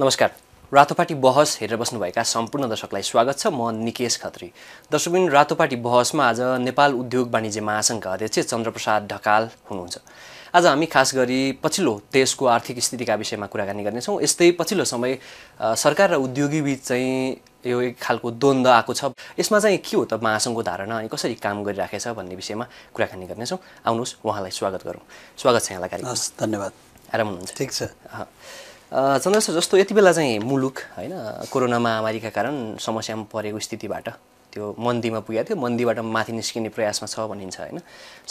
नमस्कार रातोपाटी बहस हेरेर बस्नुभएका सम्पूर्ण दर्शकलाई स्वागत छ म निकेश खत्री दर्शकबिन रातोपाटी बहसमा आज नेपाल उद्योग वाणिज्य महासङ्घका अध्यक्ष चन्द्रप्रसाद ढकाल हुनुहुन्छ आज हामी खास गरी पछिल्लो देशको आर्थिक स्थितिका विषयमा कुराकानी गर्नेछौँ यस्तै पछिल्लो समय सरकार र उद्योगी बिच चाहिँ यो एक खालको द्वन्द्व आएको छ यसमा चाहिँ के हो त महासङ्घको धारणा अनि कसरी काम गरिराखेको छ भन्ने विषयमा कुराकानी गर्नेछौँ आउनुहोस् उहाँलाई स्वागत गरौँ स्वागत छ यहाँलाई धन्यवाद आराम हुनुहुन्छ ठिक छ चन्द्र सर जस्तो यति बेला चाहिँ मुलुक होइन कोरोना महामारीका कारण समस्यामा परेको स्थितिबाट त्यो मन्दीमा पुगेको थियो मन्दीबाट माथि निस्किने प्रयासमा छ भनिन्छ होइन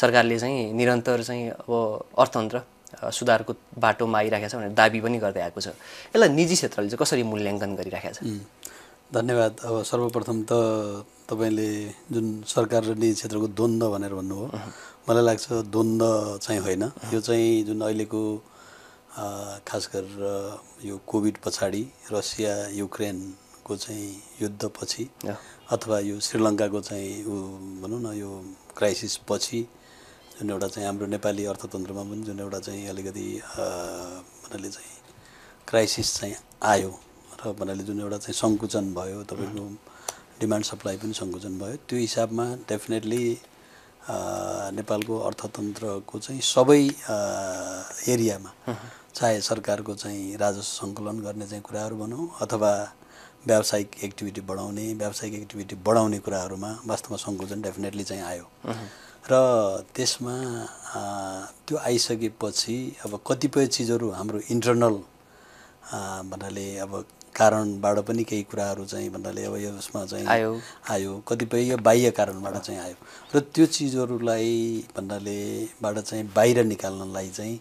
सरकारले चाहिँ निरन्तर चाहिँ अब अर्थतन्त्र सुधारको बाटोमा आइराखेको छ भनेर दाबी पनि गर्दै आएको छ यसलाई निजी क्षेत्रले चाहिँ कसरी मूल्याङ्कन गरिराखेको छ धन्यवाद अब सर्वप्रथम त तपाईँले जुन सरकार र निजी क्षेत्रको द्वन्द्व भनेर भन्नुभयो मलाई लाग्छ द्वन्द्व चाहिँ होइन यो चाहिँ जुन अहिलेको खास गरेर यो कोभिड पछाडि रसिया युक्रेनको चाहिँ युद्धपछि अथवा यो श्रीलङ्काको चाहिँ ऊ भनौँ न यो क्राइसिस पछि जुन एउटा चाहिँ हाम्रो नेपाली अर्थतन्त्रमा पनि जुन एउटा चाहिँ अलिकति भन्नाले चाहिँ क्राइसिस चाहिँ आयो र भन्नाले जुन एउटा चाहिँ सङ्कुचन भयो तपाईँको डिमान्ड सप्लाई पनि सङ्कुचन भयो त्यो हिसाबमा डेफिनेटली नेपालको अर्थतन्त्रको चाहिँ सबै एरियामा चाहे सरकारको चाहिँ राजस्व सङ्कलन गर्ने चाहिँ कुराहरू भनौँ अथवा व्यावसायिक एक्टिभिटी बढाउने व्यावसायिक एक्टिभिटी बढाउने कुराहरूमा वास्तवमा सङ्कुचन डेफिनेटली चाहिँ आयो र त्यसमा त्यो आइसकेपछि अब कतिपय चिजहरू हाम्रो इन्टर्नल भन्नाले अब कारणबाट पनि केही कुराहरू चाहिँ भन्नाले अब यसमा चाहिँ आयो आयो कतिपय यो बाह्य कारणबाट चाहिँ आयो र त्यो चिजहरूलाई भन्नाले बाट चाहिँ बाहिर निकाल्नलाई चाहिँ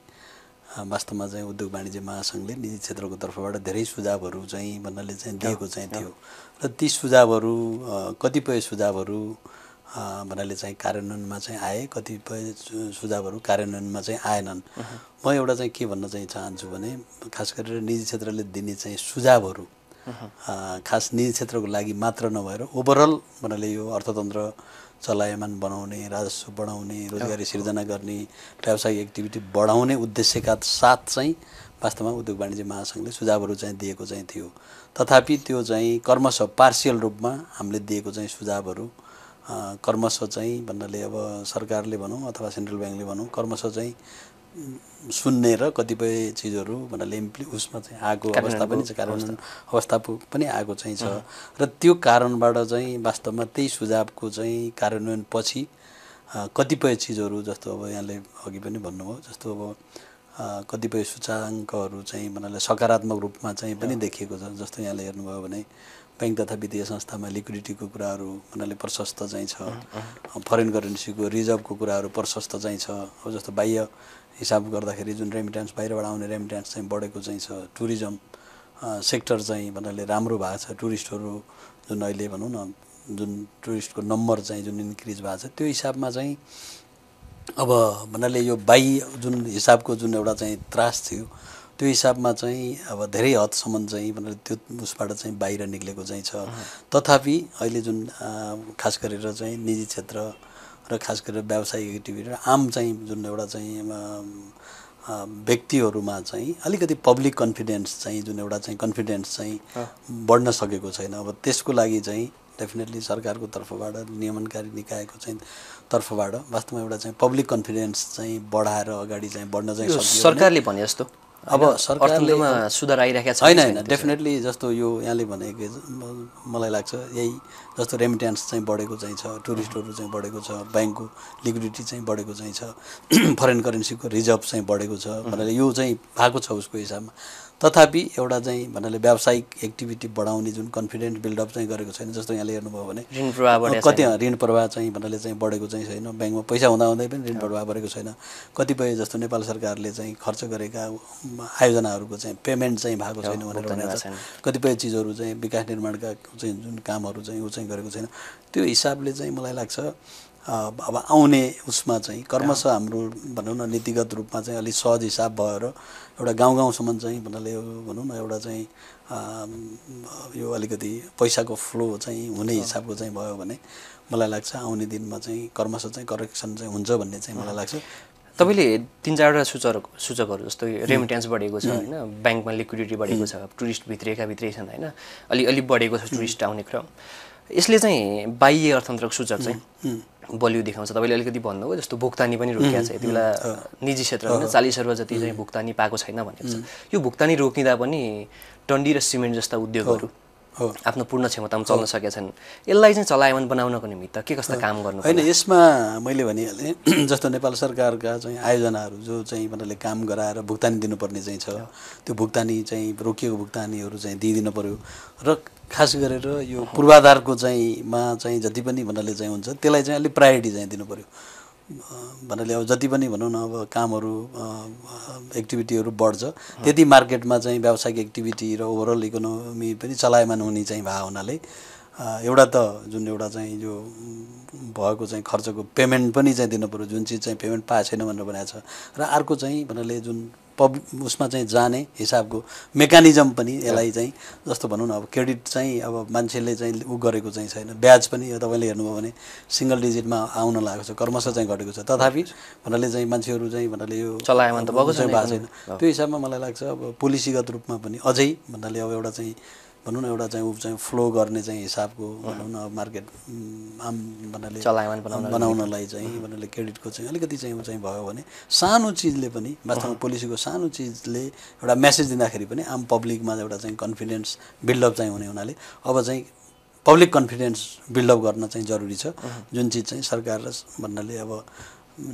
वास्तवमा चाहिँ उद्योग वाणिज्य महासङ्घले निजी क्षेत्रको तर्फबाट धेरै सुझावहरू चाहिँ भन्नाले चाहिँ दिएको चाहिँ थियो र ती सुझावहरू कतिपय सुझावहरू भन्नाले चाहिँ कार्यान्वयनमा चाहिँ आए कतिपय सुझावहरू कार्यान्वयनमा चाहिँ आएनन् म एउटा चाहिँ के भन्न चाहिँ चाहन्छु भने खास गरेर निजी क्षेत्रले दिने चाहिँ सुझावहरू खास निजी क्षेत्रको लागि मात्र नभएर ओभरअल भन्नाले यो अर्थतन्त्र चलायमान बनाउने राजस्व बढाउने रोजगारी सिर्जना गर्ने व्यावसायिक एक्टिभिटी बढाउने उद्देश्यका साथ चाहिँ वास्तवमा उद्योग वाणिज्य महासङ्घले सुझावहरू चाहिँ दिएको चाहिँ थियो तथापि त्यो चाहिँ कर्मश पार्सियल रूपमा हामीले दिएको चाहिँ सुझावहरू कर्मश चाहिँ भन्नाले अब सरकारले भनौँ अथवा सेन्ट्रल ब्याङ्कले भनौँ कर्मश चाहिँ सुन्ने र कतिपय चिजहरू भन्नाले इम्प्लि उसमा चाहिँ आएको अवस्था पनि छ कारण अवस्था पनि आएको चाहिँ छ र त्यो कारणबाट चाहिँ वास्तवमा त्यही सुझावको चाहिँ कार्यान्वयन पछि कतिपय चिजहरू जस्तो अब यहाँले अघि पनि भन्नुभयो जस्तो अब कतिपय सूचाङ्कहरू चाहिँ भन्नाले सकारात्मक रूपमा चाहिँ पनि देखिएको छ जस्तो यहाँले हेर्नुभयो भने ब्याङ्क तथा वित्तीय संस्थामा लिक्विडिटीको कुराहरू भन्नाले प्रशस्त चाहिँ छ फरेन करेन्सीको रिजर्भको कुराहरू प्रशस्त चाहिँ छ अब जस्तो बाह्य हिसाब गर्दाखेरि जुन रेमिट्यान्स बाहिरबाट आउने रेमिट्यान्स चाहिँ बढेको चाहिँ छ टुरिज्म सेक्टर चाहिँ भन्नाले राम्रो भएको छ टुरिस्टहरू जुन अहिले भनौँ न जुन टुरिस्टको नम्बर चाहिँ जुन इन्क्रिज भएको छ त्यो हिसाबमा चाहिँ अब भन्नाले यो बाई जुन हिसाबको जुन एउटा चाहिँ त्रास थियो त्यो हिसाबमा चाहिँ अब धेरै हदसम्म चाहिँ भनेर त्यो उसबाट चाहिँ बाहिर निक्लेको चाहिँ छ तथापि अहिले जुन खास गरेर चाहिँ निजी क्षेत्र र खास गरेर व्यावसायिक एक्टिभिटी र आम चाहिँ जुन एउटा चाहिँ व्यक्तिहरूमा चाहिँ अलिकति पब्लिक कन्फिडेन्स चाहिँ जुन एउटा चाहिँ कन्फिडेन्स चाहिँ बढ्न सकेको छैन अब त्यसको लागि चाहिँ डेफिनेटली सरकारको तर्फबाट नियमनकारी निकायको चाहिँ तर्फबाट वास्तवमा एउटा चाहिँ पब्लिक कन्फिडेन्स चाहिँ बढाएर अगाडि चाहिँ बढ्न चाहिँ सरकारले भने जस्तो अब सरकारले सुधार आइरहेको छ होइन होइन डेफिनेटली जस्तो यो यहाँले भनेको मलाई लाग्छ यही जस्तो रेमिट्यान्स चाहिँ बढेको चाहिँ छ टुरिस्टहरू चाहिँ बढेको छ ब्याङ्कको लिक्विडिटी चाहिँ बढेको चाहिँ छ फरेन करेन्सीको रिजर्भ चाहिँ बढेको छ भनेर यो चाहिँ भएको छ उसको हिसाबमा तथापि एउटा चाहिँ भन्नाले व्यावसायिक एक्टिभिटी बढाउने जुन कन्फिडेन्ट बिल्डअप चाहिँ गरेको छैन जस्तो यहाँले हेर्नुभयो भने ऋण कति ऋण प्रवाह चाहिँ भन्नाले चाहिँ बढेको चाहिँ छैन ब्याङ्कमा पैसा हुँदा हुँदै पनि ऋण प्रवाह बढेको छैन कतिपय जस्तो नेपाल सरकारले चाहिँ खर्च गरेका आयोजनाहरूको चाहिँ पेमेन्ट चाहिँ भएको छैन भनेर भनेको कतिपय चिजहरू चाहिँ विकास निर्माणका चाहिँ जुन कामहरू चाहिँ ऊ चाहिँ गरेको छैन त्यो हिसाबले चाहिँ मलाई लाग्छ अब आउने उसमा चाहिँ कर्मश हाम्रो भनौँ न नीतिगत रूपमा चाहिँ अलिक सहज हिसाब भएर एउटा गाउँ गाउँसम्म चाहिँ भन्नाले भनौँ न एउटा चाहिँ यो अलिकति पैसाको फ्लो चाहिँ हुने हिसाबको चाहिँ भयो भने मलाई लाग्छ आउने दिनमा चाहिँ कर्मश चाहिँ करेक्सन चाहिँ हुन्छ भन्ने चाहिँ मलाई लाग्छ तपाईँले तिन चारवटा सूचक सूचकहरू जस्तो रेमिटेन्स बढेको छ होइन ब्याङ्कमा लिक्विडिटी बढेको छ टुरिस्ट भित्रिएका भित्रै छन् होइन अलि अलि बढेको छ टुरिस्ट आउने क्रम यसले चाहिँ बाह्य अर्थतन्त्रको सूचक चाहिँ बलियो देखाउँछ तपाईँले अलिकति भन्नुभयो जस्तो भुक्तानी पनि रोकिएको छ यति बेला निजी क्षेत्रमा चालिस अर्ब जति चाहिँ भुक्तानी पाएको छैन भनेको छ यो भुक्तानी रोकिँदा पनि डन्डी र सिमेन्ट जस्ता उद्योगहरू आफ्नो पूर्ण क्षमतामा चल्न छन् यसलाई चाहिँ चलायमान बनाउनको निमित्त के कस्तो काम गर्नु होइन यसमा मैले भनिहालेँ जस्तो नेपाल सरकारका चाहिँ आयोजनाहरू जो चाहिँ उनीहरूले काम गराएर भुक्तानी दिनुपर्ने चाहिँ छ त्यो भुक्तानी चाहिँ रोकिएको भुक्तानीहरू चाहिँ दिइदिनु पऱ्यो र खास गरेर यो पूर्वाधारको चाहिँ मा चाहिँ जति पनि उनीहरूले चाहिँ हुन्छ त्यसलाई चाहिँ अलिक प्रायोरिटी चाहिँ दिनु पऱ्यो भन्नाले अब जति पनि भनौँ न अब कामहरू एक्टिभिटीहरू बढ्छ त्यति मार्केटमा चाहिँ व्यावसायिक एक्टिभिटी र ओभरअल इकोनोमी पनि चलायमान हुने चाहिँ भए हुनाले एउटा त जुन एउटा चाहिँ यो भएको चाहिँ खर्चको पेमेन्ट पनि चाहिँ दिनु जुन चिज चाहिँ पेमेन्ट पाएको छैन भनेर भनेको छ र अर्को चाहिँ भन्नाले जुन पब उसमा चाहिँ जाने हिसाबको मेकानिजम पनि यसलाई चाहिँ जस्तो भनौँ न अब क्रेडिट चाहिँ अब मान्छेले चाहिँ ऊ गरेको चाहिँ छैन ब्याज पनि यो तपाईँले हेर्नुभयो भने सिङ्गल डिजिटमा आउन लागेको छ कर्मश चाहिँ घटेको छ तथापि भन्नाले चाहिँ मान्छेहरू चाहिँ भन्नाले यो चलायो भने त भएको छैन त्यो हिसाबमा मलाई लाग्छ अब पोलिसीगत रूपमा पनि अझै भन्नाले अब एउटा चाहिँ भनौँ न एउटा चाहिँ ऊ चाहिँ फ्लो गर्ने चाहिँ हिसाबको भनौँ न मार्केट आम भन्नाले बनाउनलाई चाहिँ भन्नाले क्रेडिटको चाहिँ अलिकति चाहिँ ऊ चाहिँ भयो भने सानो चिजले पनि वास्तवमा पोलिसीको सानो चिजले एउटा मेसेज दिँदाखेरि पनि आम पब्लिकमा एउटा चाहिँ कन्फिडेन्स बिल्डअप चाहिँ हुने हुनाले अब चाहिँ पब्लिक कन्फिडेन्स बिल्डअप गर्न चाहिँ जरुरी छ जुन चिज चाहिँ सरकार र भन्नाले अब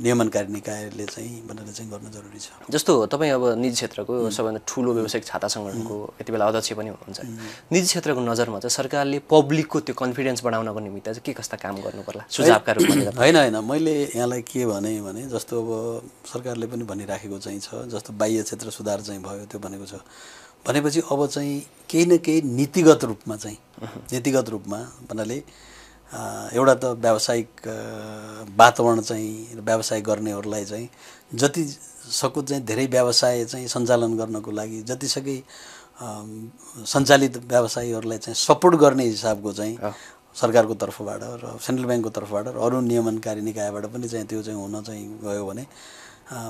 नियमनकारी निकायले चाहिँ भनेर चाहिँ गर्न जरुरी छ जस्तो तपाईँ अब निजी क्षेत्रको सबैभन्दा ठुलो व्यावसायिक छाता सङ्गठनको यति बेला अध्यक्ष पनि हुनुहुन्छ निजी क्षेत्रको नजरमा चाहिँ सरकारले पब्लिकको त्यो कन्फिडेन्स बढाउनको निमित्त चाहिँ के कस्ता काम गर्नु पर्ला सुझावका रूपमा होइन होइन मैले यहाँलाई के भने भने जस्तो अब सरकारले पनि भनिराखेको चाहिँ छ जस्तो बाह्य क्षेत्र सुधार चाहिँ भयो त्यो भनेको छ भनेपछि अब चाहिँ केही न केही नीतिगत रूपमा चाहिँ नीतिगत रूपमा भन्नाले एउटा त व्यावसायिक वातावरण चाहिँ व्यवसाय गर्नेहरूलाई चाहिँ जति सको चाहिँ धेरै व्यवसाय चाहिँ सञ्चालन गर्नको लागि जतिसकै सञ्चालित व्यवसायीहरूलाई चाहिँ सपोर्ट गर्ने हिसाबको चाहिँ सरकारको तर्फबाट र सेन्ट्रल ब्याङ्कको तर्फबाट र अरू नियमनकारी निकायबाट पनि चाहिँ त्यो चाहिँ हुन चाहिँ गयो भने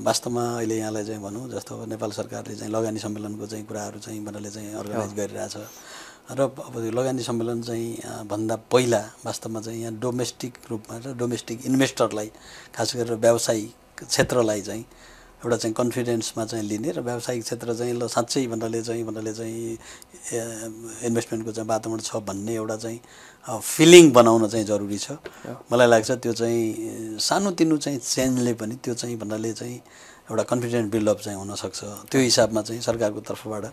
वास्तवमा अहिले यहाँलाई चाहिँ भनौँ जस्तो नेपाल सरकारले चाहिँ लगानी सम्मेलनको चाहिँ कुराहरू चाहिँ उनीहरूले चाहिँ अर्गनाइज गरिरहेछ र अब यो लगानी सम्मेलन चाहिँ भन्दा पहिला वास्तवमा चाहिँ यहाँ डोमेस्टिक रूपमा र डोमेस्टिक इन्भेस्टरलाई खास गरेर व्यावसायिक क्षेत्रलाई चाहिँ एउटा चाहिँ कन्फिडेन्समा चाहिँ लिने र व्यावसायिक क्षेत्र चाहिँ ल साँच्चै भन्नाले चाहिँ भन्नाले चाहिँ इन्भेस्टमेन्टको चाहिँ वातावरण छ भन्ने एउटा चाहिँ फिलिङ बनाउन चाहिँ जरुरी छ मलाई लाग्छ त्यो चाहिँ सानोतिनो चाहिँ चेन्जले पनि त्यो चाहिँ भन्नाले चाहिँ एउटा कन्फिडेन्ट बिल्डअप चाहिँ हुनसक्छ त्यो हिसाबमा चाहिँ सरकारको तर्फबाट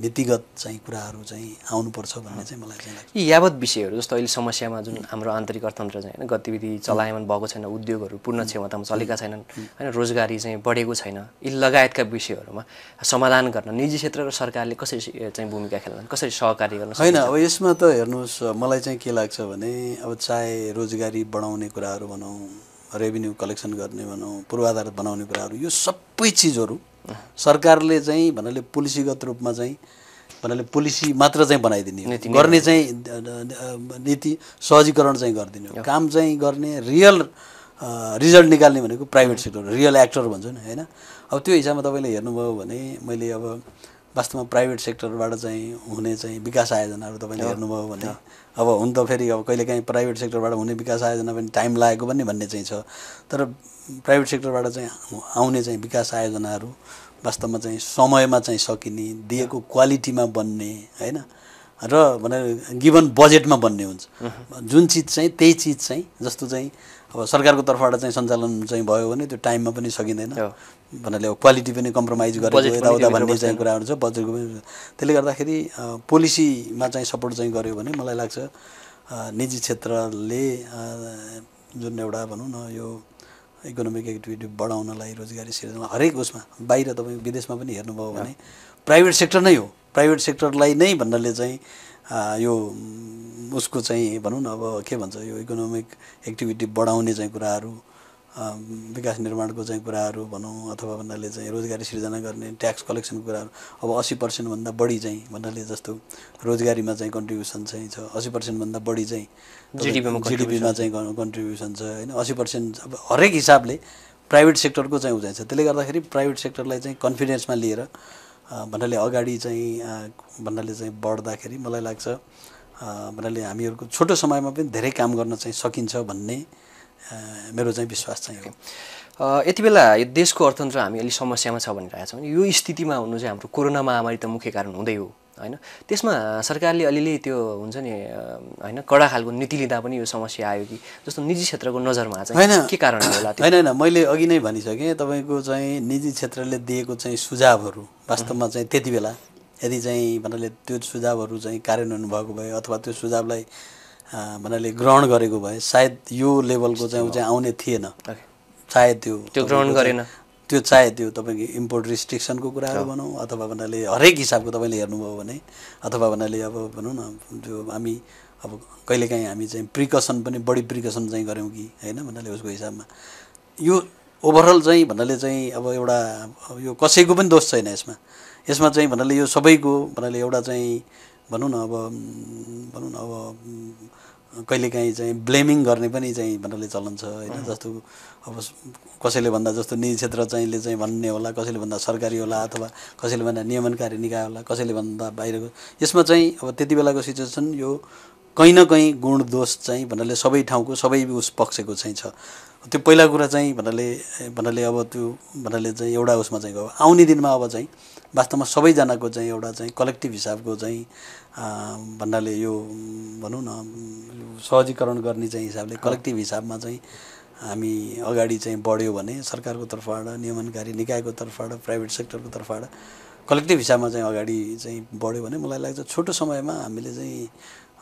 नीतिगत चाहिँ कुराहरू चाहिँ आउनुपर्छ भन्ने चाहिँ मलाई चाहिँ लाग्छ यी यावत विषयहरू जस्तो अहिले समस्यामा जुन हाम्रो आन्तरिक अर्थतन्त्र चाहिँ होइन गतिविधि चलायमान भएको छैन उद्योगहरू पूर्ण क्षमतामा चलेका छैनन् होइन रोजगारी चाहिँ बढेको छैन यी लगायतका विषयहरूमा समाधान गर्न निजी क्षेत्र र सरकारले कसरी चाहिँ भूमिका खेल्न कसरी सहकार्य गर्न होइन अब यसमा त हेर्नुहोस् मलाई चाहिँ के लाग्छ भने अब चाहे रोजगारी बढाउने कुराहरू भनौँ रेभिन्यू कलेक्सन गर्ने भनौँ पूर्वाधार बनाउने कुराहरू यो सबै चिजहरू सरकारले चाहिँ भन्नाले पोलिसीगत रूपमा चाहिँ भन्नाले पोलिसी मात्र चाहिँ बनाइदिने गर्ने चाहिँ नीति सहजीकरण चाहिँ गरिदिने काम चाहिँ गर्ने रियल रिजल्ट निकाल्ने भनेको प्राइभेट सेक्टर रियल एक्टर भन्छु नि होइन अब त्यो हिसाबमा तपाईँले हेर्नुभयो भने मैले अब वास्तवमा प्राइभेट सेक्टरबाट चाहिँ हुने चाहिँ विकास आयोजनाहरू तपाईँले हेर्नुभयो भने अब हुन त फेरि अब कहिलेकाहीँ प्राइभेट सेक्टरबाट हुने विकास आयोजना पनि टाइम लागेको पनि भन्ने चाहिँ छ तर प्राइभेट सेक्टरबाट चाहिँ आउने चाहिँ विकास आयोजनाहरू वास्तवमा चाहिँ समयमा चाहिँ सकिने दिएको क्वालिटीमा बन्ने होइन र भनेर गिभन बजेटमा बन्ने हुन्छ mm-hmm. जुन चिज चाहिँ त्यही चिज चाहिँ जस्तो चाहिँ अब सरकारको तर्फबाट चाहिँ सञ्चालन चाहिँ भयो भने त्यो टाइममा पनि सकिँदैन भन्नाले अब क्वालिटी पनि कम्प्रोमाइज गरेर यताउता भन्ने चाहिँ कुराहरू छ बजेटको पनि त्यसले गर्दाखेरि पोलिसीमा चाहिँ सपोर्ट चाहिँ गऱ्यो भने मलाई लाग्छ निजी क्षेत्रले जुन एउटा भनौँ न यो इकोनोमिक एक्टिभिटी बढाउनलाई रोजगारी सिर्जना हरेक उसमा बाहिर तपाईँ विदेशमा पनि हेर्नुभयो भने प्राइभेट सेक्टर नै हो प्राइभेट सेक्टरलाई नै भन्नाले चाहिँ यो उसको चाहिँ भनौँ न अब के भन्छ यो इकोनोमिक एक्टिभिटी बढाउने चाहिँ कुराहरू विकास निर्माणको चाहिँ कुराहरू भनौँ अथवा भन्नाले चाहिँ रोजगारी सिर्जना गर्ने ट्याक्स कलेक्सनको कुराहरू अब अस्सी पर्सेन्टभन्दा बढी चाहिँ भन्नाले जस्तो रोजगारीमा चाहिँ कन्ट्रिब्युसन चाहिँ छ अस्सी पर्सेन्टभन्दा बढी चाहिँ जिडिपीमा जिडिपीमा चाहिँ कन्ट्रिब्युसन छ होइन असी पर्सेन्ट अब हरेक हिसाबले प्राइभेट सेक्टरको चाहिँ छ त्यसले गर्दाखेरि प्राइभेट सेक्टरलाई चाहिँ कन्फिडेन्समा लिएर भन्नाले अगाडि चाहिँ भन्नाले चाहिँ बढ्दाखेरि मलाई लाग्छ भन्नाले हामीहरूको छोटो समयमा पनि धेरै काम गर्न चाहिँ सकिन्छ भन्ने मेरो चाहिँ विश्वास चाहिँ हो यति बेला यो देशको अर्थतन्त्र हामी अलिक समस्यामा छ भनिरहेका छौँ यो स्थितिमा हुनु चाहिँ हाम्रो कोरोना महामारी त मुख्य कारण हुँदै हो होइन त्यसमा सरकारले अलिअलि त्यो हुन्छ नि होइन कडा खालको नीति लिँदा पनि यो समस्या आयो कि जस्तो निजी क्षेत्रको नजरमा चाहिँ के कारण होला होइन होइन मैले अघि नै भनिसकेँ तपाईँको चाहिँ निजी क्षेत्रले दिएको चाहिँ सुझावहरू वास्तवमा चाहिँ त्यति बेला यदि चाहिँ भन्नाले त्यो सुझावहरू चाहिँ कार्यान्वयन भएको भए अथवा त्यो सुझावलाई भन्नाले ग्रहण गरेको भए सायद यो लेभलको चाहिँ ऊ चाहिँ आउने थिएन सायद त्यो त्यो ग्रहण गरेन त्यो चाहे त्यो तपाईँको इम्पोर्ट रिस्ट्रिक्सनको कुराहरू भनौँ अथवा भन्नाले हरेक हिसाबको तपाईँले हेर्नुभयो भने अथवा भन्नाले अब भनौँ न त्यो हामी अब कहिलेकाहीँ हामी चाहिँ प्रिकसन पनि बढी प्रिकसन चाहिँ गऱ्यौँ कि होइन भन्नाले उसको हिसाबमा यो ओभरअल चाहिँ भन्नाले चाहिँ अब एउटा यो कसैको पनि दोष छैन यसमा यसमा चाहिँ भन्नाले यो सबैको भन्नाले एउटा चाहिँ भनौँ न अब भनौँ न अब कहिलेकाहीँ चाहिँ ब्लेमिङ गर्ने पनि चाहिँ भन्नाले चलन छ होइन जस्तो अब कसैले भन्दा जस्तो निजी क्षेत्र चाहिँले चाहिँ भन्ने होला कसैले भन्दा सरकारी होला अथवा कसैले भन्दा नियमनकारी निकाय होला कसैले भन्दा बाहिरको यसमा चाहिँ अब त्यति बेलाको सिचुएसन यो कहीँ न कहीँ गुण दोष चाहिँ भन्नाले सबै ठाउँको सबै उस पक्षको चाहिँ छ त्यो पहिला कुरा चाहिँ भन्नाले भन्नाले अब त्यो भन्नाले चाहिँ एउटा उसमा चाहिँ गयो आउने दिनमा अब चाहिँ वास्तवमा सबैजनाको चाहिँ एउटा चाहिँ कलेक्टिभ हिसाबको चाहिँ भन्नाले यो भनौँ न सहजीकरण गर्ने चाहिँ हिसाबले कलेक्टिभ हिसाबमा चाहिँ हामी अगाडि चाहिँ बढ्यो भने सरकारको तर्फबाट नियमनकारी निकायको तर्फबाट प्राइभेट सेक्टरको तर्फबाट कलेक्टिभ हिसाबमा चाहिँ अगाडि चाहिँ बढ्यो भने मलाई लाग्छ छोटो समयमा हामीले चाहिँ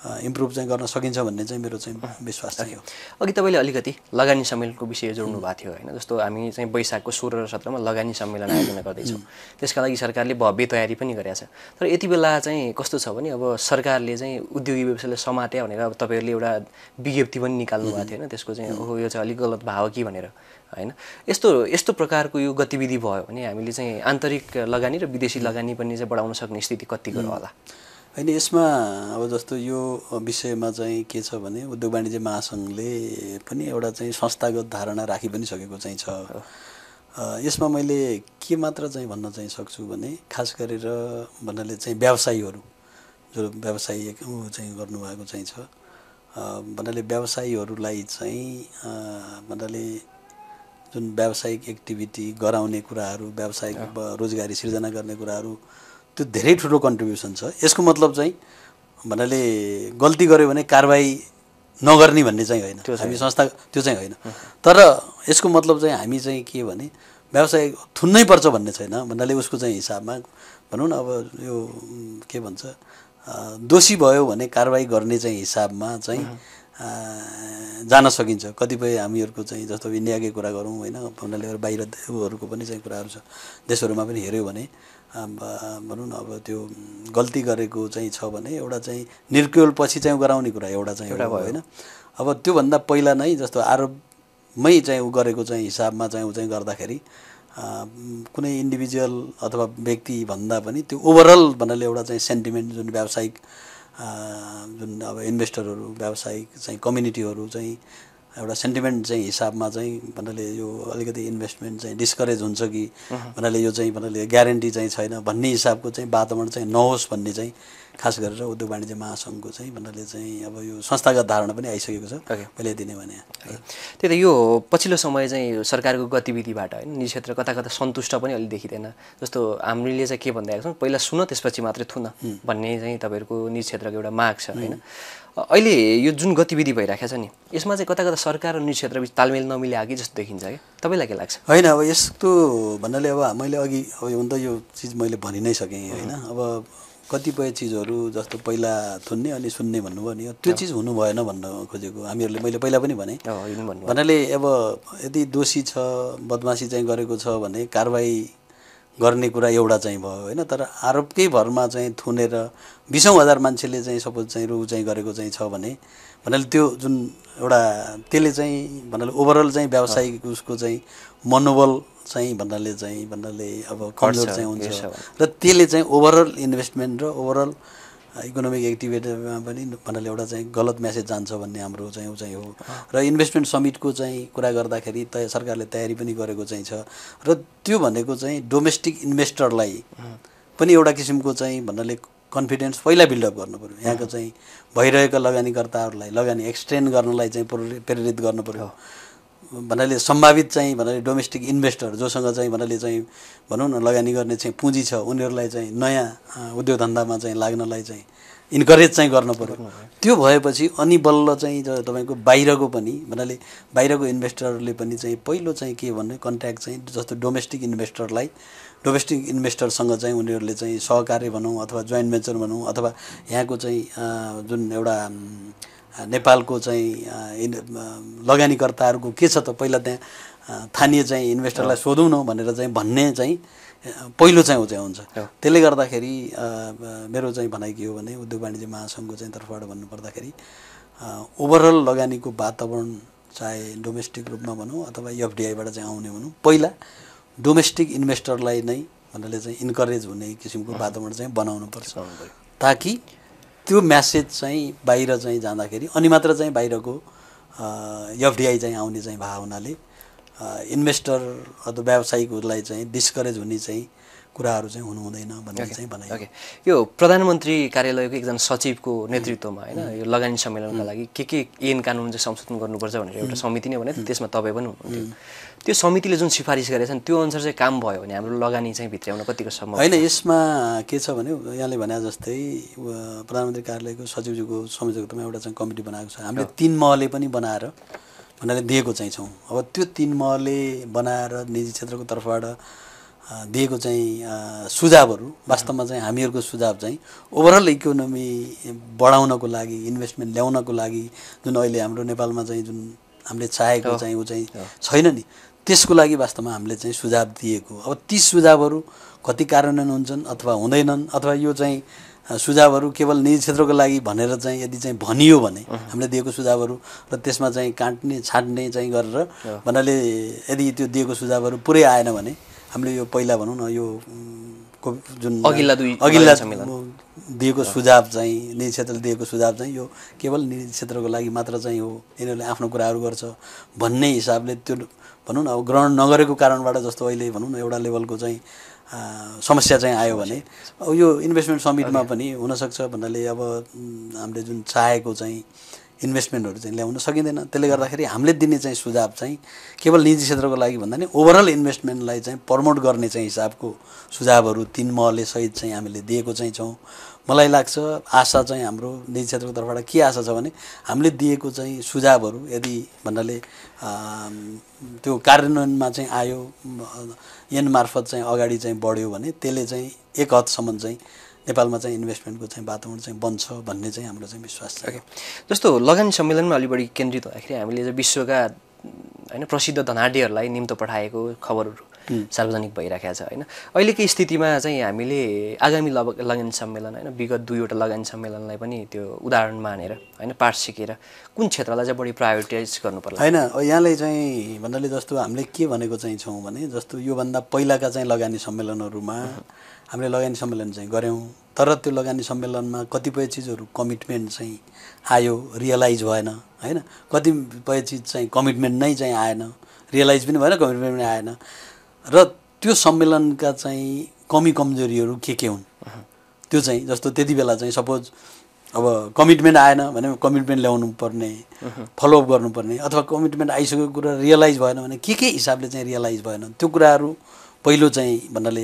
इम्प्रुभ चाहिँ गर्न सकिन्छ भन्ने चाहिँ मेरो चाहिँ विश्वास छ अघि तपाईँले अलिकति लगानी सम्मेलनको विषय जोड्नु भएको थियो होइन जस्तो हामी चाहिँ वैशाखको सोह्र र सत्रमा लगानी सम्मेलन आयोजना गर्दैछौँ त्यसका लागि सरकारले भव्य तयारी पनि गरेका छ तर यति बेला चाहिँ कस्तो छ भने अब सरकारले चाहिँ उद्योगिक व्यवसायलाई समात्या भनेर अब तपाईँहरूले एउटा विज्ञप्ति पनि निकाल्नु भएको थियो होइन त्यसको चाहिँ ओहो यो चाहिँ अलिक गलत भाव कि भनेर होइन यस्तो यस्तो प्रकारको यो गतिविधि भयो भने हामीले चाहिँ आन्तरिक लगानी र विदेशी लगानी पनि चाहिँ बढाउन सक्ने स्थिति कतिको होला अहिले यसमा अब जस्तो यो विषयमा चाहिँ के छ भने उद्योग वाणिज्य महासङ्घले पनि एउटा चाहिँ संस्थागत धारणा राखि पनि सकेको चाहिँ छ यसमा मैले के मात्र चाहिँ भन्न चाहिँ सक्छु भने खास गरेर भन्नाले चाहिँ व्यवसायीहरू जो व्यवसायी चाहिँ गर्नुभएको चाहिँ छ भन्नाले व्यवसायीहरूलाई चाहिँ भन्नाले जुन व्यावसायिक एक्टिभिटी गराउने कुराहरू व्यावसायिक रोजगारी सिर्जना गर्ने कुराहरू त्यो धेरै ठुलो कन्ट्रिब्युसन छ यसको मतलब चाहिँ भन्नाले गल्ती गऱ्यो भने कारवाही नगर्ने भन्ने चाहिँ होइन हामी संस्था त्यो चाहिँ होइन तर यसको मतलब चाहिँ हामी चाहिँ के भने व्यवसाय थुन्नै पर्छ भन्ने छैन भन्नाले उसको चाहिँ हिसाबमा भनौँ न अब यो के भन्छ दोषी भयो भने कारवाही गर्ने चाहिँ हिसाबमा चाहिँ जान सकिन्छ कतिपय हामीहरूको चाहिँ जस्तो इन्डियाकै कुरा गरौँ होइन भन्नाले बाहिर पनि चाहिँ कुराहरू छ देशहरूमा पनि हेऱ्यो भने भनौँ न अब त्यो गल्ती गरेको चाहिँ छ भने एउटा चाहिँ निर्क्योल पछि चाहिँ गराउने कुरा एउटा चाहिँ एउटा भयो होइन अब त्योभन्दा पहिला नै जस्तो आरोपमै चाहिँ ऊ गरेको चाहिँ हिसाबमा चाहिँ ऊ चाहिँ गर्दाखेरि कुनै इन्डिभिजुअल अथवा व्यक्ति भन्दा पनि त्यो ओभरअल भन्नाले एउटा चाहिँ सेन्टिमेन्ट जुन व्यावसायिक जुन अब इन्भेस्टरहरू व्यावसायिक चाहिँ कम्युनिटीहरू चाहिँ एउटा सेन्टिमेन्ट चाहिँ हिसाबमा चाहिँ भन्नाले यो अलिकति इन्भेस्टमेन्ट चाहिँ डिस्करेज हुन्छ कि भन्नाले यो चाहिँ भन्नाले ग्यारेन्टी चाहिँ छैन भन्ने हिसाबको चाहिँ वातावरण चाहिँ नहोस् भन्ने चाहिँ खास गरेर उद्योग वाणिज्य महासङ्घको चाहिँ भन्नाले चाहिँ अब यो संस्थागत धारणा पनि आइसकेको छ मैले दिने भने त्यही त यो पछिल्लो समय चाहिँ सरकारको गतिविधिबाट होइन निजी क्षेत्र कता कता सन्तुष्ट पनि अलि देखिँदैन जस्तो हामीले चाहिँ के भनिरहेको छौँ पहिला सुन त्यसपछि मात्रै थुन भन्ने चाहिँ तपाईँहरूको निजी क्षेत्रको एउटा माग छ होइन अहिले यो जुन गतिविधि भइराखेको छ नि यसमा चाहिँ कता कता सरकार र निजी क्षेत्रबिच तालमेल नमिले अघि जस्तो देखिन्छ क्या तपाईँलाई के लाग्छ होइन अब यस्तो भन्नाले अब मैले अघि अब हुन त यो चिज मैले भनि नै सकेँ होइन अब कतिपय चिजहरू जस्तो पहिला थुन्ने अनि सुन्ने भन्नुभयो नि त्यो चिज हुनु भएन भन्न खोजेको हामीहरूले मैले पहिला पनि भने भन्नाले अब यदि दोषी छ बदमासी चाहिँ गरेको छ भने कारवाही गर्ने कुरा एउटा चाहिँ भयो होइन तर आरोपकै भरमा चाहिँ थुनेर बिसौँ हजार मान्छेले चाहिँ सपोज चाहिँ रु चाहिँ गरेको चाहिँ छ भने भन्नाले त्यो जुन एउटा त्यसले चाहिँ भन्नाले ओभरअल चाहिँ व्यावसायिक उसको चाहिँ मनोबल चाहिँ भन्नाले चाहिँ भन्नाले अब कमजोर चाहिँ हुन्छ र त्यसले चाहिँ ओभरअल इन्भेस्टमेन्ट र ओभरअल इकोनोमिक एक्टिभिटीमा पनि भन्नाले एउटा चाहिँ गलत म्यासेज जान्छ भन्ने हाम्रो चाहिँ चाहिँ हो र इन्भेस्टमेन्ट समिटको चाहिँ कुरा गर्दाखेरि त सरकारले तयारी पनि गरेको चाहिँ छ र त्यो भनेको चाहिँ डोमेस्टिक इन्भेस्टरलाई पनि एउटा किसिमको चाहिँ भन्नाले कन्फिडेन्स पहिला बिल्डअप पऱ्यो यहाँको चाहिँ भइरहेका लगानीकर्ताहरूलाई लगानी एक्सटेन्ड गर्नलाई चाहिँ प्रेरित पऱ्यो भन्नाले सम्भावित चाहिँ भन्नाले डोमेस्टिक इन्भेस्टर जोसँग चाहिँ भन्नाले चाहिँ भनौँ न लगानी गर्ने चाहिँ पुँजी छ उनीहरूलाई चाहिँ नयाँ उद्योग धन्दामा चाहिँ लाग्नलाई चाहिँ इन्करेज चाहिँ गर्नु पऱ्यो त्यो भएपछि अनि बल्ल चाहिँ तपाईँको बाहिरको पनि भन्नाले बाहिरको इन्भेस्टरले पनि चाहिँ पहिलो चाहिँ के भन्ने कन्ट्याक्ट चाहिँ जस्तो डोमेस्टिक इन्भेस्टरलाई डोमेस्टिक इन्भेस्टरसँग चाहिँ उनीहरूले चाहिँ सहकार्य भनौँ अथवा जोइन्ट भेन्चर भनौँ अथवा यहाँको चाहिँ जुन एउटा नेपालको चाहिँ लगानीकर्ताहरूको के छ त पहिला त्यहाँ स्थानीय चाहिँ इन्भेस्टरलाई सोधौँ न भनेर चाहिँ भन्ने चाहिँ पहिलो चाहिँ चाहिँ हुन्छ त्यसले गर्दाखेरि मेरो चाहिँ भनाइ के हो भने उद्योग वाणिज्य महासङ्घको चाहिँ तर्फबाट भन्नुपर्दाखेरि ओभरअल लगानीको वातावरण चाहे डोमेस्टिक रूपमा भनौँ अथवा एफडिआईबाट चाहिँ आउने भनौँ पहिला डोमेस्टिक इन्भेस्टरलाई नै भन्नाले चाहिँ इन्करेज हुने किसिमको वातावरण चाहिँ बनाउनुपर्छ ताकि त्यो म्यासेज चाहिँ बाहिर चाहिँ जाँदाखेरि अनि मात्र चाहिँ बाहिरको एफडिआई चाहिँ आउने चाहिँ भावनाले इन्भेस्टर अथवा व्यावसायिकहरूलाई चाहिँ डिस्करेज हुने चाहिँ कुराहरू चाहिँ हुनु हुँदैन भनेर चाहिँ भनाइ ओके यो प्रधानमन्त्री कार्यालयको एकजना सचिवको नेतृत्वमा होइन यो लगानी सम्मेलनका लागि के के एन कानुन चाहिँ संशोधन गर्नुपर्छ भनेर एउटा समिति नै भने त्यसमा तपाईँ पनि हुनुहुन्थ्यो त्यो समितिले जुन सिफारिस गरेका छन् त्यो अनुसार चाहिँ काम भयो भने हाम्रो लगानी चाहिँ भित्र्याउन कतिको सम्भव होइन यसमा के छ भने यहाँले भने जस्तै प्रधानमन्त्री कार्यालयको सचिवजीको संयोजकतामा एउटा चाहिँ कमिटी बनाएको छ हामीले तिन महले पनि बनाएर भनेर दिएको चाहिँ छौँ अब त्यो तिन महले बनाएर निजी क्षेत्रको तर्फबाट दिएको चाहिँ सुझावहरू वास्तवमा चाहिँ हामीहरूको सुझाव चाहिँ ओभरअल इकोनोमी बढाउनको लागि इन्भेस्टमेन्ट ल्याउनको लागि जुन अहिले हाम्रो नेपालमा चाहिँ जुन हामीले चाहेको चाहिँ ऊ चाहिँ छैन नि त्यसको लागि वास्तवमा हामीले चाहिँ सुझाव दिएको अब ती सुझावहरू कति कार्यान्वयन हुन्छन् अथवा हुँदैनन् अथवा यो चाहिँ सुझावहरू केवल निजी क्षेत्रको लागि भनेर चाहिँ यदि चाहिँ भनियो भने हामीले दिएको सुझावहरू र त्यसमा चाहिँ काट्ने छाट्ने चाहिँ गरेर भन्नाले यदि त्यो दिएको सुझावहरू पुरै आएन भने हामीले यो पहिला भनौँ न यो को जुन अघिल्ला दुई अघिल्ला दिएको सुझाव चाहिँ निजी क्षेत्रले दिएको सुझाव चाहिँ यो केवल निजी क्षेत्रको लागि मात्र चाहिँ हो यिनीहरूले आफ्नो कुराहरू गर्छ भन्ने हिसाबले त्यो भनौँ न अब ग्रहण नगरेको कारणबाट जस्तो अहिले भनौँ न एउटा लेभलको चाहिँ समस्या चाहिँ आयो भने अब यो इन्भेस्टमेन्ट समिटमा पनि हुनसक्छ भन्नाले अब हामीले जुन चाहेको चाहिँ इन्भेस्टमेन्टहरू चाहिँ ल्याउन सकिँदैन त्यसले गर्दाखेरि हामीले दिने चाहिँ सुझाव चाहिँ केवल निजी क्षेत्रको लागि भन्दा नि ओभरअल इन्भेस्टमेन्टलाई चाहिँ प्रमोट गर्ने चाहिँ हिसाबको सुझावहरू तिन महले सहित चाहिँ हामीले दिएको चाहिँ छौँ मलाई लाग्छ आशा चाहिँ हाम्रो निजी क्षेत्रको तर्फबाट के आशा छ भने हामीले दिएको चाहिँ सुझावहरू यदि भन्नाले त्यो कार्यान्वयनमा चाहिँ आयो एन मार्फत चाहिँ अगाडि चाहिँ बढ्यो भने त्यसले चाहिँ एक हदसम्म चाहिँ नेपालमा चाहिँ इन्भेस्टमेन्टको चाहिँ वातावरण चाहिँ बन्छ भन्ने चाहिँ हाम्रो चाहिँ विश्वास छ जस्तो लगानी सम्मेलनमा अलि बढी केन्द्रित हुँदाखेरि हामीले विश्वका होइन प्रसिद्ध धनाड्यहरूलाई निम्तो पठाएको खबरहरू सार्वजनिक भइराखेको छ होइन अहिलेको स्थितिमा चाहिँ हामीले आगामी लग लगानी सम्मेलन होइन विगत दुईवटा लगानी सम्मेलनलाई पनि त्यो उदाहरण मानेर होइन पाठ सिकेर कुन क्षेत्रलाई चाहिँ बढी प्रायोरिटाइज गर्नु पर्ला होइन यहाँले चाहिँ भन्नाले जस्तो हामीले के भनेको चाहिँ छौँ भने जस्तो योभन्दा पहिलाका चाहिँ लगानी सम्मेलनहरूमा हामीले लगानी सम्मेलन चाहिँ गऱ्यौँ तर त्यो लगानी सम्मेलनमा कतिपय चिजहरू कमिटमेन्ट चाहिँ आयो रियलाइज भएन होइन कतिपय चिज चाहिँ कमिटमेन्ट नै चाहिँ आएन रियलाइज पनि भएन कमिटमेन्ट पनि आएन र त्यो सम्मेलनका चाहिँ कमी कमजोरीहरू के के हुन् त्यो चाहिँ जस्तो त्यति बेला चाहिँ सपोज अब कमिटमेन्ट आएन भने कमिटमेन्ट ल्याउनु पर्ने फलोअप गर्नुपर्ने अथवा कमिटमेन्ट आइसकेको कुरा रियलाइज भएन भने के के हिसाबले चाहिँ रियलाइज भएन त्यो कुराहरू पहिलो चाहिँ भन्नाले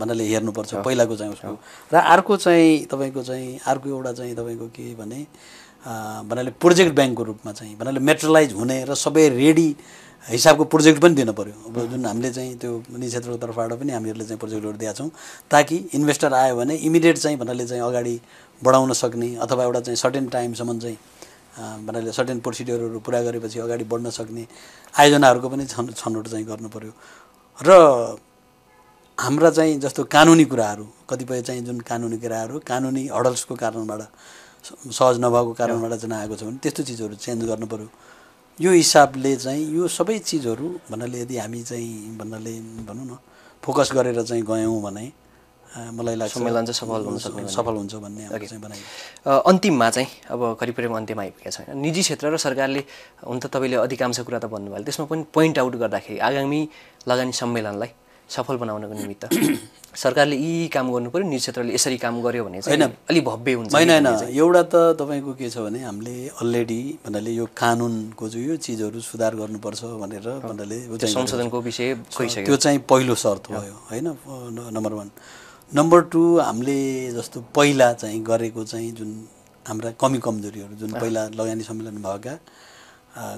भन्नाले हेर्नुपर्छ पहिलाको चाहिँ उसको र अर्को चाहिँ तपाईँको चाहिँ अर्को एउटा चाहिँ तपाईँको के भने भन्नाले प्रोजेक्ट ब्याङ्कको रूपमा चाहिँ भन्नाले मेट्रलाइज हुने र सबै रेडी हिसाबको प्रोजेक्ट पनि दिनु पऱ्यो अब जुन हामीले चाहिँ त्यो निजी क्षेत्रको तर्फबाट पनि हामीहरूले चाहिँ प्रोजेक्टहरू दिएका छौँ ताकि इन्भेस्टर आयो भने इमिडिएट चाहिँ भन्नाले चाहिँ अगाडि बढाउन सक्ने अथवा एउटा चाहिँ सर्टेन टाइमसम्म चाहिँ भन्नाले सर्टेन प्रोसिडियरहरू पुरा गरेपछि अगाडि बढ्न सक्ने आयोजनाहरूको पनि छन् छनौट चाहिँ गर्नु पऱ्यो र हाम्रा चाहिँ जस्तो कानुनी कुराहरू कतिपय चाहिँ जुन कानुनी कुराहरू कानुनी हडल्सको कारणबाट सहज नभएको कारणबाट जुन आएको छ भने त्यस्तो चिजहरू चेन्ज गर्नु यो हिसाबले चाहिँ यो सबै चिजहरू भन्नाले यदि हामी चाहिँ भन्नाले भनौँ न फोकस गरेर चाहिँ गयौँ भने मलाई लाग्छ सम्मेलन चाहिँ सफल हुन सक्ने सफल हुन्छ भन्ने अन्तिममा चाहिँ अब करिब करिब अन्त्यमा आइपुगेको छ होइन निजी क्षेत्र र सरकारले हुन त तपाईँले अधिकांश कुरा त भन्नुभयो त्यसमा पनि पोइन्ट आउट गर्दाखेरि आगामी लगानी सम्मेलनलाई सफल बनाउनको निमित्त सरकारले यी काम गर्नु पऱ्यो निज क्षेत्रले यसरी काम गर्यो भने चाहिँ अलिक भव्य हुन्छ होइन होइन एउटा त तपाईँको के छ भने हामीले अलरेडी भन्नाले यो कानुनको जो यो चिजहरू सुधार गर्नुपर्छ भनेर भन्नाले संशोधनको विषय त्यो चाहिँ पहिलो शर्त भयो होइन नम्बर वान नम्बर टू हामीले जस्तो पहिला चाहिँ गरेको चाहिँ जुन हाम्रा कमी कमजोरीहरू जुन पहिला लगानी सम्मेलन भएका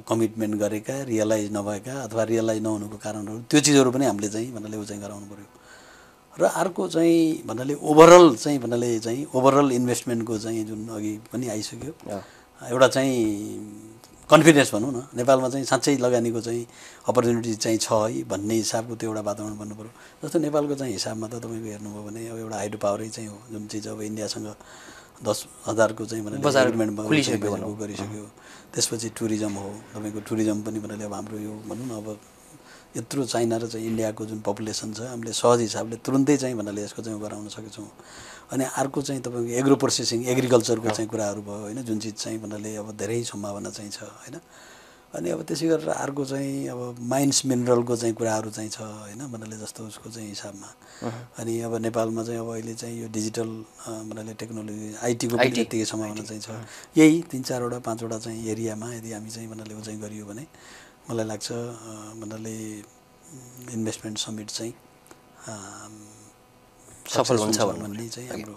कमिटमेन्ट गरेका रियलाइज नभएका अथवा रियलाइज नहुनुको कारणहरू त्यो चिजहरू पनि हामीले चाहिँ भन्नाले ऊ चाहिँ गराउनु पऱ्यो र अर्को चाहिँ भन्नाले ओभरअल चाहिँ भन्नाले चाहिँ ओभरअल इन्भेस्टमेन्टको चाहिँ जुन अघि पनि आइसक्यो एउटा चाहिँ कन्फिडेन्स भनौँ न नेपालमा चाहिँ साँच्चै लगानीको चाहिँ अपर्च्युनिटी चाहिँ छ है भन्ने हिसाबको त्यो एउटा वातावरण भन्नु पऱ्यो जस्तो नेपालको चाहिँ हिसाबमा त तपाईँको हेर्नुभयो भने अब एउटा हाइड्रो पावरै चाहिँ हो जुन चिज अब इन्डियासँग दस हजारको चाहिँ मैले गरिसक्यो त्यसपछि टुरिज्म हो तपाईँको टुरिज्म पनि भन्नाले अब हाम्रो यो भनौँ न अब यत्रो चाइना र चाहिँ इन्डियाको जुन पपुलेसन छ हामीले सहज हिसाबले तुरन्तै चाहिँ भन्नाले यसको चाहिँ गराउन सकेछौँ अनि अर्को चाहिँ तपाईँको एग्रो प्रोसेसिङ एग्रिकल्चरको चाहिँ कुराहरू भयो होइन जुन चिज चाहिँ भन्नाले अब धेरै सम्भावना चाहिँ छ होइन अनि अब त्यसै गरेर अर्को चाहिँ अब माइन्स मिनरलको चाहिँ कुराहरू चाहिँ छ होइन भन्नाले जस्तो उसको चाहिँ हिसाबमा अनि अब नेपालमा चाहिँ अब अहिले चाहिँ यो डिजिटल मनाले टेक्नोलोजी आइटीको पनि त्यतिकै सम्भावना चाहिँ छ यही तिन चारवटा पाँचवटा चाहिँ एरियामा यदि हामी चाहिँ भन्नाले ऊ चाहिँ गरियो भने मलाई लाग्छ भन्नाले इन्भेस्टमेन्ट समिट चाहिँ सफल हुन्छ भन्ने चाहिँ हाम्रो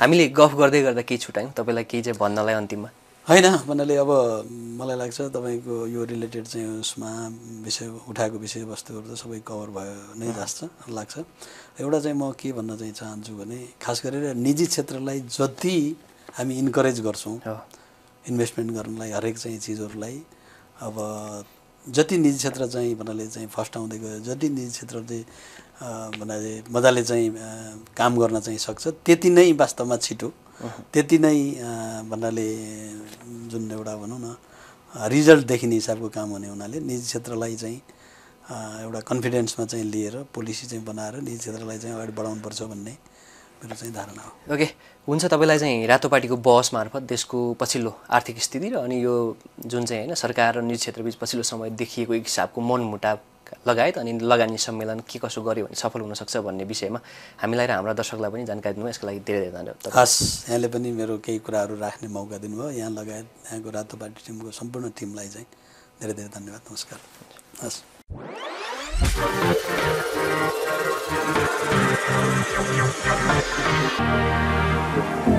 हामीले गफ गर्दै गर्दा केही छुट्यायौँ तपाईँलाई केही चाहिँ भन्नलाई अन्तिममा होइन भन्नाले अब मलाई लाग्छ तपाईँको यो रिलेटेड चाहिँ उसमा विषय उठाएको विषयवस्तुहरू त सबै कभर भयो नै जस्तो लाग्छ एउटा चाहिँ म के भन्न चाहिँ चाहन्छु भने खास गरेर निजी क्षेत्रलाई जति हामी इन्करेज गर्छौँ इन्भेस्टमेन्ट गर्नलाई हरेक चाहिँ चिजहरूलाई अब जति निजी क्षेत्र चाहिँ भन्नाले चाहिँ फर्स्ट आउँदै गयो जति निजी क्षेत्र चाहिँ भन्नाले मजाले चाहिँ काम गर्न चाहिँ सक्छ त्यति नै वास्तवमा छिटो त्यति नै भन्नाले जुन एउटा भनौँ न रिजल्ट देखिने हिसाबको काम हुने हुनाले निजी क्षेत्रलाई चाहिँ एउटा कन्फिडेन्समा चाहिँ लिएर पोलिसी चाहिँ बनाएर निजी क्षेत्रलाई चाहिँ अगाडि बढाउनुपर्छ भन्ने मेरो चाहिँ धारणा हो ओके हुन्छ तपाईँलाई चाहिँ रातो पार्टीको बहस मार्फत देशको पछिल्लो आर्थिक स्थिति र अनि यो जुन चाहिँ होइन सरकार र निजी क्षेत्रबिच पछिल्लो समय देखिएको एक हिसाबको मनमुटाव लगायत अनि लगानी सम्मेलन के कसो गर्यो भने सफल हुनसक्छ भन्ने विषयमा हामीलाई र हाम्रा दर्शकलाई पनि जानकारी दिनुभयो यसको लागि धेरै धेरै धन्यवाद हस् यहाँले पनि मेरो केही कुराहरू राख्ने मौका दिनुभयो यहाँ लगायत यहाँको रातो पार्टी टिमको सम्पूर्ण टिमलाई चाहिँ धेरै धेरै धन्यवाद नमस्कार हस्